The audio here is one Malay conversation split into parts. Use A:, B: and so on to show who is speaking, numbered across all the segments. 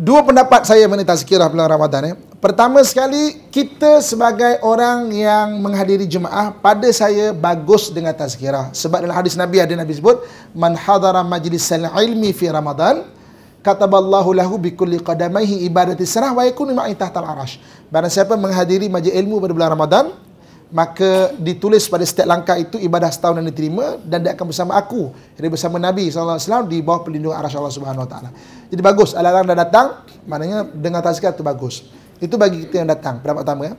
A: dua pendapat saya mengenai tazkirah bulan Ramadan eh. Pertama sekali, kita sebagai orang yang menghadiri jemaah, pada saya bagus dengan tazkirah. Sebab dalam hadis Nabi ada Nabi sebut, "Man hadhara majlisal ilmi fi Ramadan, kataballahu lahu bi kulli qadamaihi ibadati sarah wa yakunu ma'a tahtal arash." Barang siapa menghadiri majlis ilmu pada bulan Ramadan, maka ditulis pada setiap langkah itu ibadah setahun yang diterima dan dia akan bersama aku jadi bersama Nabi SAW di bawah pelindungan arah Allah Subhanahu Wa jadi bagus alang dah datang maknanya dengan tazkiyah itu bagus itu bagi kita yang datang pendapat pertama ya.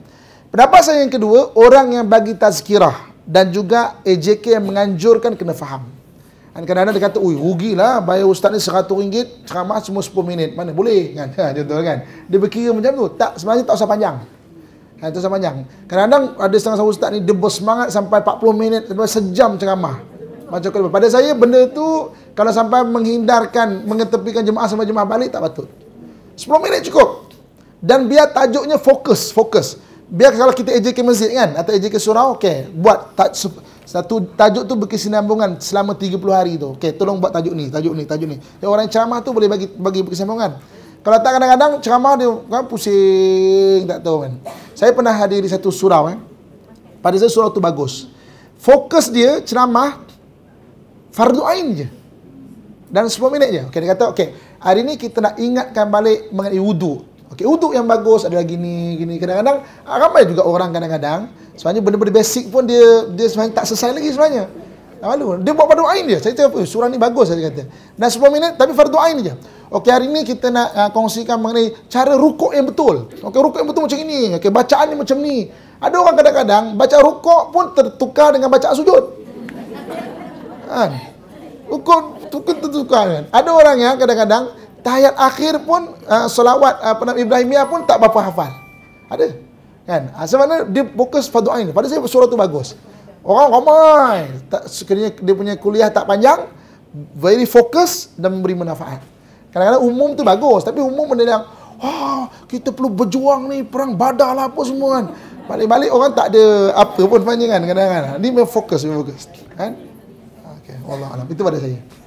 A: pendapat saya yang kedua orang yang bagi tazkirah dan juga AJK yang menganjurkan kena faham dan kadang-kadang dia kata ui rugilah bayar ustaz ni RM100 ceramah semua 10 minit mana boleh kan ha, dia tu kan dia berkira macam tu tak sebenarnya tak usah panjang Ha, itu sama panjang. Kadang-kadang ada setengah sahabat ustaz ni dia bersemangat sampai 40 minit, sampai sejam ceramah. Macam kata, pada saya benda tu kalau sampai menghindarkan, mengetepikan jemaah sama jemaah balik tak patut. 10 minit cukup. Dan biar tajuknya fokus, fokus. Biar kalau kita ejek ke masjid kan, atau ejek ke surau, okey. Buat taj- satu tajuk tu berkesinambungan selama 30 hari tu. Okey, tolong buat tajuk ni, tajuk ni, tajuk ni. Yang orang ceramah tu boleh bagi bagi berkesinambungan. Kalau tak kadang-kadang ceramah dia kan pusing tak tahu kan. Saya pernah hadiri satu surau kan. Pada saya surau tu bagus. Fokus dia ceramah fardu ain je. Dan 10 minit je. Okey dia kata okey, hari ni kita nak ingatkan balik mengenai wudu. Okey, wudu yang bagus adalah gini, gini. Kadang-kadang ah, ramai juga orang kadang-kadang sebenarnya benda-benda basic pun dia dia sebenarnya tak selesai lagi sebenarnya. Lalu dia buat fardu ain dia. Saya cakap, eh, surah ni bagus saya kata. Dan 10 minit tapi fardu ain dia. Okey hari ni kita nak uh, kongsikan mengenai cara rukuk yang betul. Okey rukuk yang betul macam ini. Okey bacaan ni macam ni. Ada orang kadang-kadang baca rukuk pun tertukar dengan baca sujud. Kan? Rukuk tukar tertukar kan. Ada orang yang kadang-kadang tahiyat akhir pun uh, selawat ah, apa uh, nama Ibrahimiyah pun tak berapa hafal. Ada. Kan? Ha, sebab mana dia fokus fardu ain. Pada saya surah tu bagus. Orang ramai. Tak, sekiranya dia punya kuliah tak panjang, very focus dan memberi manfaat. Kadang-kadang umum tu bagus. Tapi umum benda yang, oh, kita perlu berjuang ni, perang badal lah apa semua kan. Balik-balik orang tak ada apa pun panjang kan kadang-kadang. Ini kan. memang fokus, memang fokus. Kan? Okay. Allah Alam. Itu pada saya.